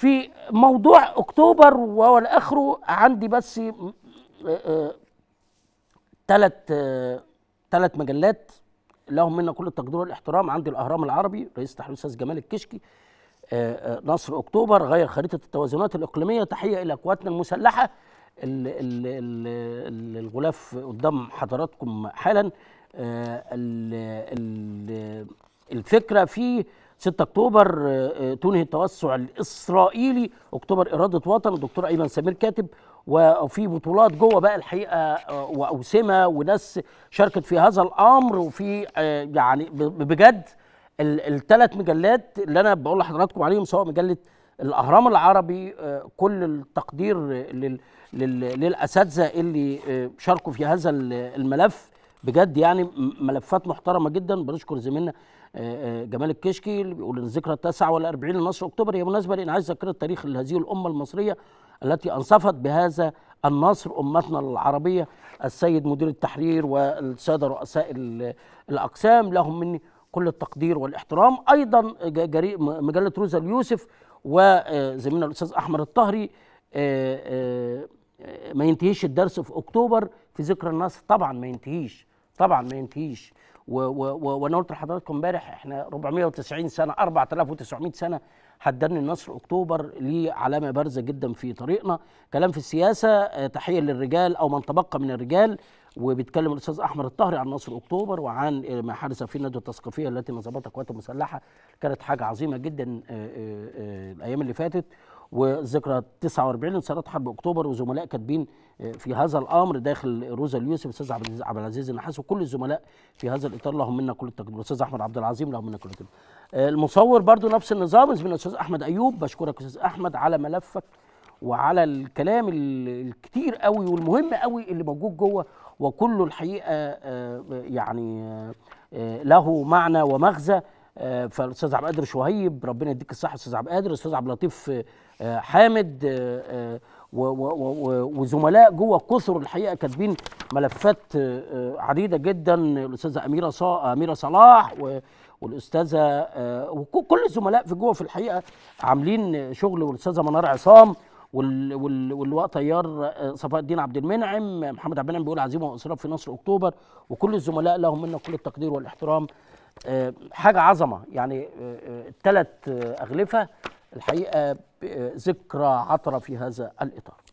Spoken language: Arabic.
في موضوع اكتوبر وهو اخره عندي بس ثلاث آه، آه، ثلاث مجلات لهم منا كل التقدير والاحترام عندي الاهرام العربي رئيس تحرير الاستاذ جمال الكشكي آه، نصر اكتوبر غير خريطه التوازنات الاقليميه تحيه الى قواتنا المسلحه الغلاف قدام حضراتكم حالا الفكره في 6 اكتوبر آه، آه، تنهي التوسع الاسرائيلي اكتوبر اراده وطن الدكتور ايمن سمير كاتب وفي بطولات جوه بقى الحقيقه آه، واوسمه وناس شاركت في هذا الامر وفي يعني بجد الثلاث مجلات اللي انا بقول لحضراتكم عليهم سواء مجله الاهرام العربي كل التقدير للاساتذه اللي شاركوا في هذا الملف بجد يعني ملفات محترمه جدا بنشكر زميلنا آه، آه، جمال الكشكي اللي بيقول الذكرى التاسعة والأربعين لنصر أكتوبر هي مناسبة لإنعاش ذاكرة تاريخ لهذه الأمة المصرية التي أنصفت بهذا النصر أمتنا العربية السيد مدير التحرير والسادة رؤساء الأقسام لهم مني كل التقدير والاحترام أيضا مجلة روزا اليوسف وزميلنا الأستاذ أحمد الطهري آه، ما ينتهيش الدرس في أكتوبر في ذكرى النصر طبعا ما ينتهيش طبعا ما ينتهيش وانا قلت لحضراتكم امبارح احنا 490 سنه 4900 سنه حددنا النصر اكتوبر ليه علامه بارزه جدا في طريقنا كلام في السياسه آه، تحيه للرجال او من تبقى من الرجال وبيتكلم الاستاذ احمد الطهري عن نصر اكتوبر وعن آه، ما حدث في الندوه التثقيفيه التي نظمتها القوات المسلحه كانت حاجه عظيمه جدا آه، الايام اللي فاتت وذكرى 49 انصارات حرب اكتوبر وزملاء كاتبين آه، في هذا الامر داخل روزا اليوسف استاذ عبد العزيز النحاس وكل الزملاء في هذا الاطار لهم منا كل التقدير الاستاذ احمد عبد العظيم لهم منا كل التقدير آه، المصور برضو نفس النظام من الاستاذ احمد ايوب بشكرك استاذ احمد على ملفك وعلى الكلام الكتير قوي والمهم قوي اللي موجود جوه وكله الحقيقه آه، يعني له معنى ومغزى آه، فالاستاذ عبد القادر شهيب ربنا يديك الصحه استاذ عبد القادر استاذ عبد اللطيف آه، آه، حامد وزملاء جوه كثر الحقيقه كاتبين ملفات عديده جدا الاستاذه اميره اميره صلاح والاستاذه وكل الزملاء في جوه في الحقيقه عاملين شغل والاستاذه منار عصام واللواء طيار صفاء الدين عبد المنعم محمد عبد المنعم بيقول عزيمه واصرار في نصر اكتوبر وكل الزملاء لهم منا كل التقدير والاحترام حاجه عظمه يعني آه، آه، الثلاث اغلفه الحقيقه آه، ذكرى عطره في هذا الاطار